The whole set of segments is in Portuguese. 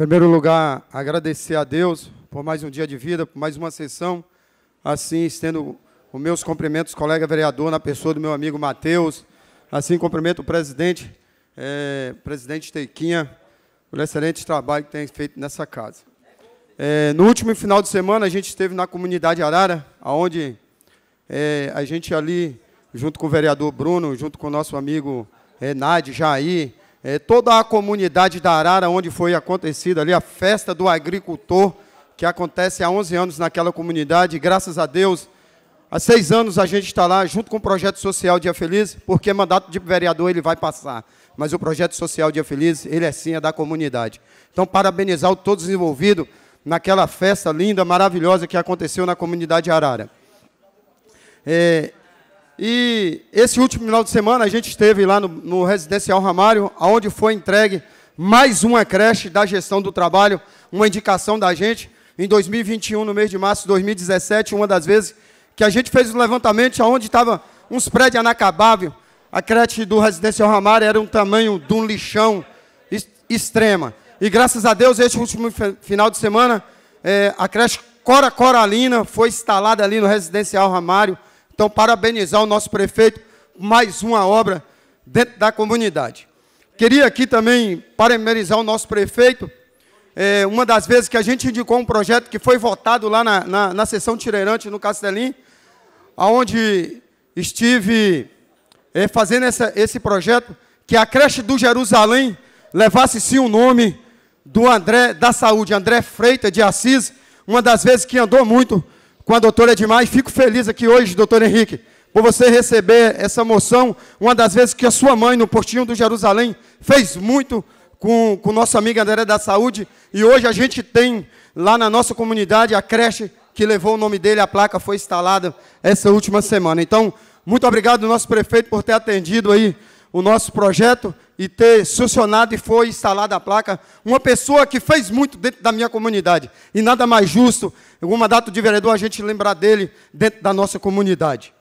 primeiro lugar, agradecer a Deus por mais um dia de vida, por mais uma sessão. Assim, estendo os meus cumprimentos, colega vereador, na pessoa do meu amigo Matheus. Assim, cumprimento o presidente, é, presidente Tequinha, pelo excelente trabalho que tem feito nessa casa. É, no último final de semana, a gente esteve na comunidade Arara, onde é, a gente ali, junto com o vereador Bruno, junto com o nosso amigo Renade, é, Jair, é, toda a comunidade da Arara, onde foi acontecida ali a festa do agricultor, que acontece há 11 anos naquela comunidade, graças a Deus, há seis anos a gente está lá, junto com o projeto social Dia Feliz, porque mandato de vereador ele vai passar, mas o projeto social Dia Feliz, ele é sim, é da comunidade. Então, parabenizar todos envolvidos naquela festa linda, maravilhosa que aconteceu na comunidade Arara. É, e esse último final de semana a gente esteve lá no, no Residencial Ramário, onde foi entregue mais uma creche da gestão do trabalho, uma indicação da gente. Em 2021, no mês de março de 2017, uma das vezes que a gente fez um levantamento onde estava uns prédios inacabáveis. A creche do Residencial Ramário era um tamanho de um lixão extrema. E graças a Deus, este último final de semana, é, a creche Cora Coralina foi instalada ali no Residencial Ramário então, parabenizar o nosso prefeito, mais uma obra dentro da comunidade. Queria aqui também parabenizar o nosso prefeito. É, uma das vezes que a gente indicou um projeto que foi votado lá na, na, na sessão tireirante no Castelim, onde estive é, fazendo essa, esse projeto, que a creche do Jerusalém levasse sim o nome do André da Saúde, André Freitas de Assis, uma das vezes que andou muito com a doutora Edmar e fico feliz aqui hoje, doutor Henrique, por você receber essa moção, uma das vezes que a sua mãe, no Portinho do Jerusalém, fez muito com, com nosso amigo André da Saúde, e hoje a gente tem lá na nossa comunidade a creche que levou o nome dele, a placa foi instalada essa última semana. Então, muito obrigado, nosso prefeito, por ter atendido aí o nosso projeto e ter solucionado e foi instalada a placa. Uma pessoa que fez muito dentro da minha comunidade. E nada mais justo, o mandato de vereador, a gente lembrar dele dentro da nossa comunidade.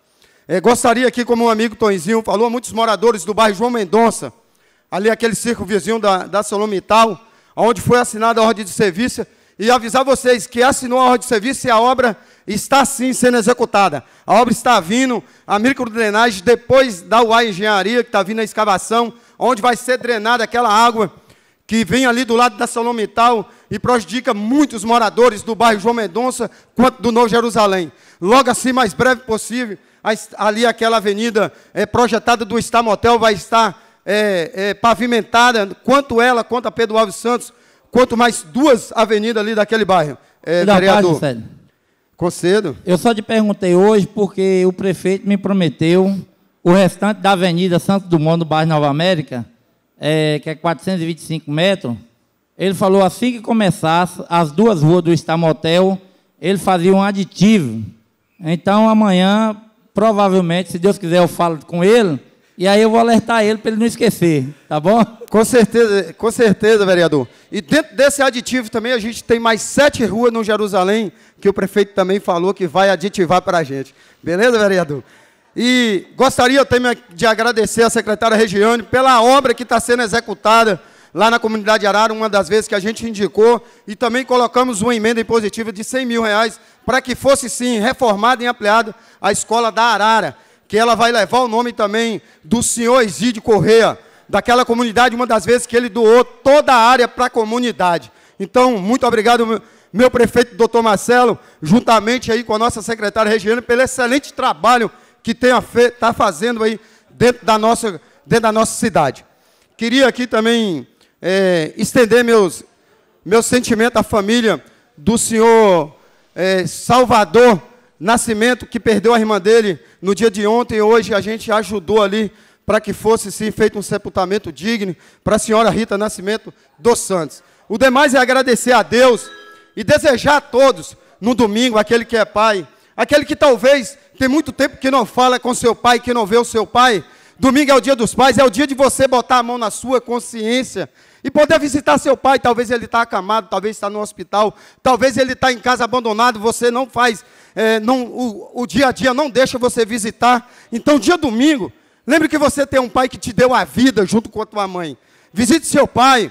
É, gostaria aqui, como um amigo Tonzinho falou, a muitos moradores do bairro João Mendonça, ali aquele circo vizinho da, da Solomital, onde foi assinada a ordem de serviço, e avisar vocês que assinou a ordem de serviço e a obra está sim sendo executada. A obra está vindo, a micro drenagem depois da UAI Engenharia, que está vindo a escavação, onde vai ser drenada aquela água que vem ali do lado da Salomital e prejudica muitos moradores do bairro João Mendonça, quanto do Novo Jerusalém. Logo assim, mais breve possível, ali aquela avenida é, projetada do motel vai estar é, é, pavimentada, quanto ela, quanto a Pedro Alves Santos, quanto mais duas avenidas ali daquele bairro. É, vereador. Paz, Cocedo. Eu só te perguntei hoje porque o prefeito me prometeu o restante da Avenida Santo Dumont, no bairro Nova América, é, que é 425 metros. Ele falou assim que começasse as duas ruas do Estamotel, ele fazia um aditivo. Então amanhã, provavelmente, se Deus quiser, eu falo com ele e aí eu vou alertar ele para ele não esquecer, tá bom? Com certeza, com certeza, vereador. E dentro desse aditivo também a gente tem mais sete ruas no Jerusalém que o prefeito também falou que vai aditivar para a gente. Beleza, vereador? E gostaria também de agradecer à secretária Regiane pela obra que está sendo executada lá na comunidade Arara, uma das vezes que a gente indicou, e também colocamos uma emenda impositiva de 100 mil reais para que fosse, sim, reformada e ampliada a escola da Arara que ela vai levar o nome também do senhor Exídio Correia, daquela comunidade, uma das vezes que ele doou toda a área para a comunidade. Então, muito obrigado, meu prefeito, doutor Marcelo, juntamente aí com a nossa secretária Regiane, pelo excelente trabalho que está fazendo aí dentro da nossa, dentro da nossa cidade. Queria aqui também é, estender meus, meus sentimentos à família do senhor é, Salvador Nascimento, que perdeu a irmã dele no dia de ontem e hoje, a gente ajudou ali para que fosse sim feito um sepultamento digno para a senhora Rita Nascimento dos Santos. O demais é agradecer a Deus e desejar a todos no domingo, aquele que é pai, aquele que talvez tem muito tempo que não fala com seu pai, que não vê o seu pai, Domingo é o dia dos pais, é o dia de você botar a mão na sua consciência e poder visitar seu pai. Talvez ele está acamado, talvez está no hospital, talvez ele está em casa abandonado. Você não faz, é, não, o, o dia a dia não deixa você visitar. Então, dia domingo, lembre que você tem um pai que te deu a vida junto com a tua mãe. Visite seu pai,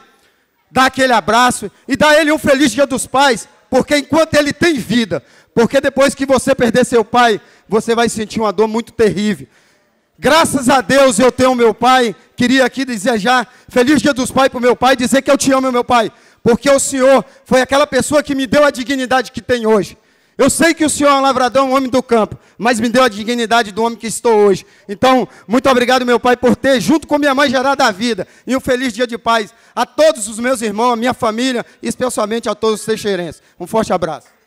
dá aquele abraço e dá ele um feliz dia dos pais, porque enquanto ele tem vida, porque depois que você perder seu pai, você vai sentir uma dor muito terrível. Graças a Deus eu tenho meu pai. Queria aqui desejar feliz dia dos pais para o meu pai, dizer que eu te amo, meu pai, porque o Senhor foi aquela pessoa que me deu a dignidade que tem hoje. Eu sei que o senhor é um lavrador, um homem do campo, mas me deu a dignidade do homem que estou hoje. Então, muito obrigado, meu pai, por ter, junto com minha mãe, gerado a vida. E um feliz dia de paz a todos os meus irmãos, a minha família, e especialmente a todos os teixeirenses. Um forte abraço.